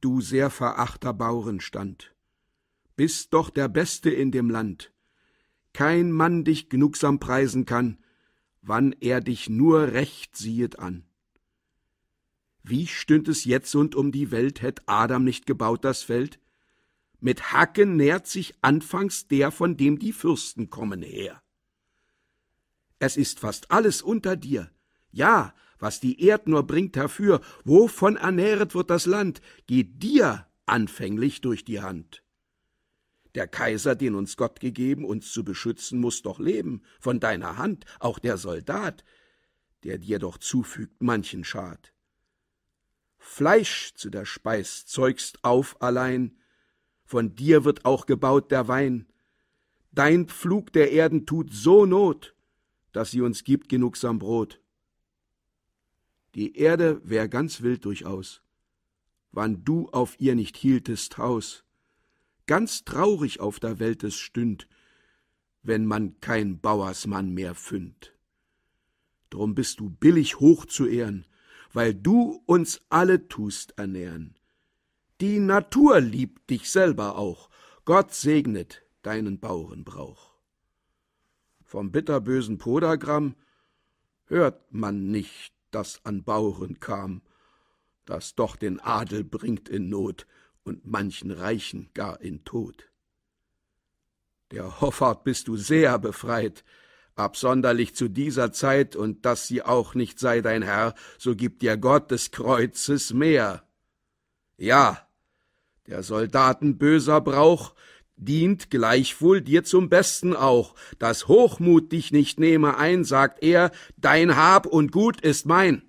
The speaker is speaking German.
du sehr verachter Baurenstand. Bist doch der Beste in dem Land. Kein Mann dich gnugsam preisen kann, wann er dich nur recht siehet an. Wie stünd es jetzt und um die Welt, hätt Adam nicht gebaut das Feld? Mit Hacken nährt sich anfangs der, von dem die Fürsten kommen her. Es ist fast alles unter dir, ja, was die Erd nur bringt herfür, wovon ernähret wird das Land, geht dir anfänglich durch die Hand. Der Kaiser, den uns Gott gegeben, uns zu beschützen, muß doch leben, von deiner Hand, auch der Soldat, der dir doch zufügt manchen Schad. Fleisch zu der Speis zeugst auf allein, von dir wird auch gebaut der Wein. Dein Pflug der Erden tut so Not, dass sie uns gibt genugsam Brot die Erde wär ganz wild durchaus, wann du auf ihr nicht hieltest Haus. Ganz traurig auf der Welt es stünd, wenn man kein Bauersmann mehr fünd. Drum bist du billig hoch zu ehren, weil du uns alle tust ernähren. Die Natur liebt dich selber auch, Gott segnet deinen Bauernbrauch. Vom bitterbösen Podagramm hört man nicht das an Bauren kam, das doch den Adel bringt in Not und manchen Reichen gar in Tod. Der Hoffart bist du sehr befreit, absonderlich zu dieser Zeit, und dass sie auch nicht sei dein Herr, so gibt dir Gott des Kreuzes mehr. Ja, der Soldaten böser Brauch dient gleichwohl dir zum Besten auch, dass Hochmut dich nicht nehme ein, sagt er, dein Hab und Gut ist mein.